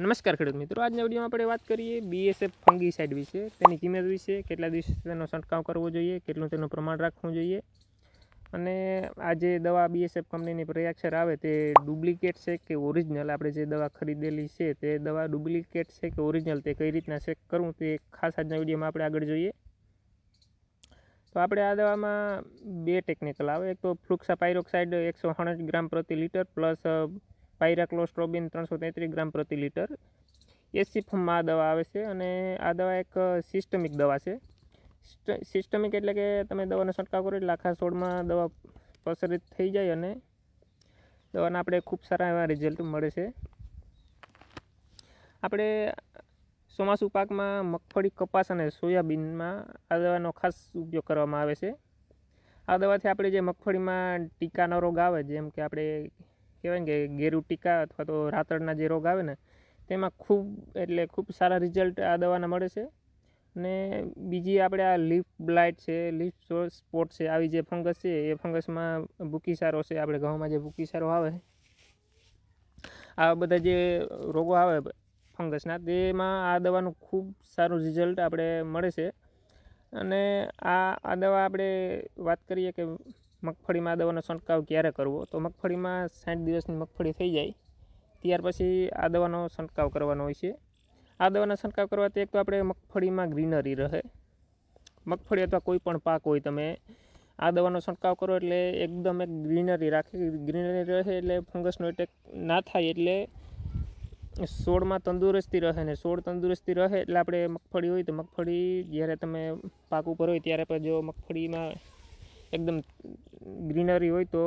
નમસ્કાર ખેડૂત મિત્રો આજના વિડીયોમાં આપણે વાત કરીએ બીએસએફ ફંગી સાઇડ વિશે તેની કિંમત વિશે કેટલા દિવસે તેનો છંટકાવ કરવો જોઈએ કેટલું તેનું પ્રમાણ રાખવું જોઈએ અને આ જે દવા બીએસએફ કંપનીની પ્રયાક્ષર આવે તે ડુપ્લિકેટ છે કે ઓરિજિનલ આપણે જે દવા ખરીદેલી છે તે દવા ડુપ્લિકેટ છે કે ઓરિજિનલ તે કઈ રીતના ચેક કરવું તે ખાસ આજના વિડીયોમાં આપણે આગળ જોઈએ તો આપણે આ દવામાં બે ટેકનિકલ આવે એક તો ફ્લુક્સા પાયરોક્સાઇડ એકસો ગ્રામ પ્રતિ લિટર પ્લસ પાયરાક્લોસ્ટ્રોબિન ત્રણસો તેત્રીસ ગ્રામ પ્રતિ લિટર એસી ફોર્મમાં આ દવા આવે છે અને આ દવા એક સિસ્ટમિક દવા છે સિસ્ટમિક એટલે કે તમે દવાનો છંટકાવ કરો એટલે આખા છોડમાં દવા પ્રસરિત થઈ જાય અને દવાના આપણે ખૂબ સારા એવા રિઝલ્ટ મળે છે આપણે ચોમાસુ પાકમાં મગફળી કપાસ અને સોયાબીનમાં આ દવાનો ખાસ ઉપયોગ કરવામાં આવે છે આ દવાથી આપણે જે મગફળીમાં ટીકાનો રોગ આવે જેમ કે આપણે કહેવાય કે ગેરુટિકા અથવા તો રાતળના જે રોગ આવે ને તેમાં ખૂબ એટલે ખૂબ સારા રિઝલ્ટ આ દવાના મળે છે ને બીજી આપણે આ લીફ બ્લાઇટ છે લીફ સ્પોટ છે આવી જે ફંગસ છે એ ફંગસમાં ભૂકીસારો છે આપણે ઘઉંમાં જે ભૂકીસારો આવે આવા બધા જે રોગો આવે ફંગસના તેમાં આ દવાનું ખૂબ સારું રિઝલ્ટ આપણે મળે છે અને આ આ દવા આપણે વાત કરીએ કે મગફળીમાં આ દવાનો છંટકાવ ક્યારે કરવો તો મગફળીમાં સાઠ દિવસની મગફળી થઈ જાય ત્યાર પછી આ દવાનો છંટકાવ કરવાનો હોય છે આ દવાનો છંટકાવ કરવાથી એક તો આપણે મગફળીમાં ગ્રીનરી રહે મગફળી અથવા કોઈ પણ પાક હોય તમે આ દવાનો છંટકાવ કરો એટલે એકદમ એક ગ્રીનરી રાખે ગ્રીનરી રહે એટલે ફંગસનો એટેક ના થાય એટલે છોડમાં તંદુરસ્તી રહે ને છોડ તંદુરસ્તી રહે એટલે આપણે મગફળી હોય તો મગફળી જ્યારે તમે પાક ઉપર હોય ત્યારે પણ જો મગફળીમાં એકદમ ગ્રીનરી હોય તો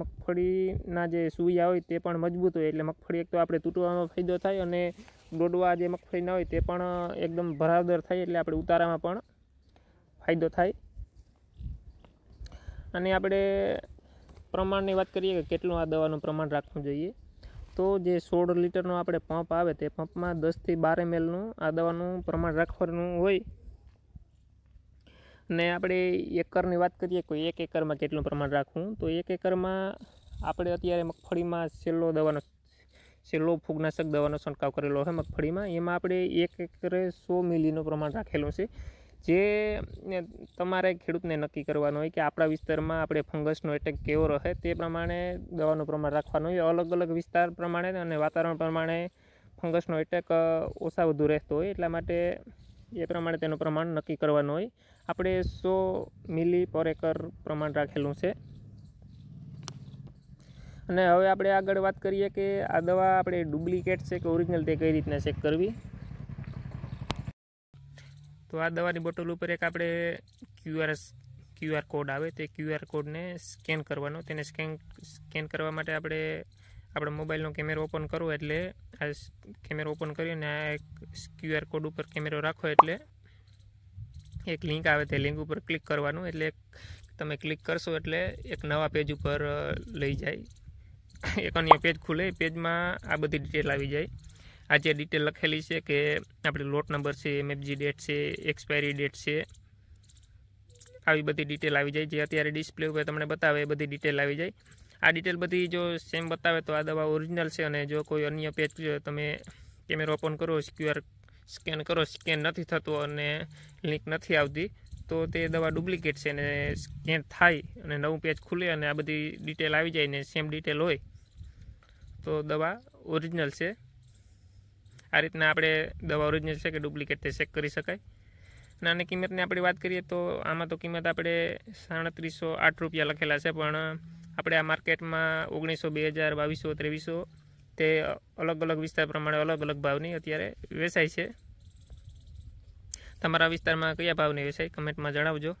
મગફળીના જે સુયા હોય તે પણ મજબૂત હોય એટલે મગફળી એક તો આપણે તૂટવાનો ફાયદો થાય અને દોડવા જે મગફળીના હોય તે પણ એકદમ ભરાવદર થાય એટલે આપણે ઉતારામાં પણ ફાયદો થાય અને આપણે પ્રમાણની વાત કરીએ કે કેટલું આ દવાનું પ્રમાણ રાખવું જોઈએ તો જે સોળ લીટરનો આપણે પંપ આવે તે પંપમાં દસથી બાર એમએલનું આ દવાનું પ્રમાણ રાખવાનું હોય ને આપણે એકરની વાત કરીએ કોઈ એક એકરમાં કેટલું પ્રમાણ રાખવું તો એક એકરમાં આપણે અત્યારે મગફળીમાં છેલ્લો દવાનો છેલ્લો ફૂગનાશક દવાનો છંટકાવ કરેલો છે મગફળીમાં એમાં આપણે એક એકરે સો મિલીનું પ્રમાણ રાખેલું છે જે તમારે ખેડૂતને નક્કી કરવાનું હોય કે આપણા વિસ્તારમાં આપણે ફંગસનો એટેક કેવો રહે તે પ્રમાણે દવાનું પ્રમાણ રાખવાનું હોય અલગ અલગ વિસ્તાર પ્રમાણે અને વાતાવરણ પ્રમાણે ફંગસનો એટેક ઓછા વધુ રહેતો હોય એટલા માટે એ પ્રમાણે તેનું પ્રમાણ નક્કી કરવાનું હોય આપણે સો મિલી પર એકર પ્રમાણ રાખેલું છે અને હવે આપણે આગળ વાત કરીએ કે આ દવા આપણે ડુપ્લિકેટ છે કે ઓરિજિનલ તે કઈ રીતના ચેક કરવી તો આ દવાની બોટલ ઉપર એક આપણે ક્યુઆર ક્યુઆર કોડ આવે તે ક્યુઆર કોડને સ્કેન કરવાનો તેને સ્કેન સ્કેન કરવા માટે આપણે આપણે મોબાઈલનો કેમેરો ઓપન કરો એટલે આ કેમેરો ઓપન કરીને આ એક ક્યુઆર કોડ ઉપર કેમેરો રાખો એટલે એક લિંક આવે તે લિંક ઉપર ક્લિક કરવાનું એટલે તમે ક્લિક કરશો એટલે એક નવા પેજ ઉપર લઈ જાય એક અન્ય પેજ ખુલે પેજમાં આ બધી ડિટેલ આવી જાય આ જે ડિટેલ લખેલી છે કે આપણે લોટ નંબર છે એમએફજી ડેટ છે એક્સપાયરી ડેટ છે આવી બધી ડિટેલ આવી જાય જે અત્યારે ડિસ્પ્લે ઉપર તમને બતાવે એ બધી ડિટેલ આવી જાય આ ડિટેલ બધી જો સેમ બતાવે તો આ દવા ઓરિજિનલ છે અને જો કોઈ અન્ય પેજ તમે કેમેરો ઓપન કરો ક્યુઆર સ્કેન કરો સ્કેન નથી થતું અને લિંક નથી આવતી તો તે દવા ડુપ્લિકેટ છે અને સ્કેન થાય અને નવું પેજ ખુલે અને આ બધી ડિટેલ આવી જાય ને સેમ ડિટેલ હોય તો દવા ઓરિજિનલ છે આ રીતના આપણે દવા ઓરિજિનલ છે કે ડુપ્લિકેટ તે ચેક કરી શકાય અને આની કિંમતની આપણે વાત કરીએ તો આમાં તો કિંમત આપણે સાડત્રીસો આઠ રૂપિયા લખેલા છે પણ આપણે આ માર્કેટમાં ઓગણીસો બે હજાર બાવીસો ત્રેવીસો તે અલગ અલગ વિસ્તાર પ્રમાણે અલગ અલગ ભાવની અત્યારે વેચાય છે તમારા વિસ્તારમાં કયા ભાવની વેચાય કમેન્ટમાં જણાવજો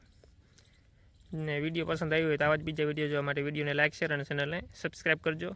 ને વિડીયો પસંદ આવ્યો હોય તો આવા જ બીજા વિડીયો જોવા માટે વિડીયોને લાઇક શેર અને ચેનલને સબસ્ક્રાઈબ કરજો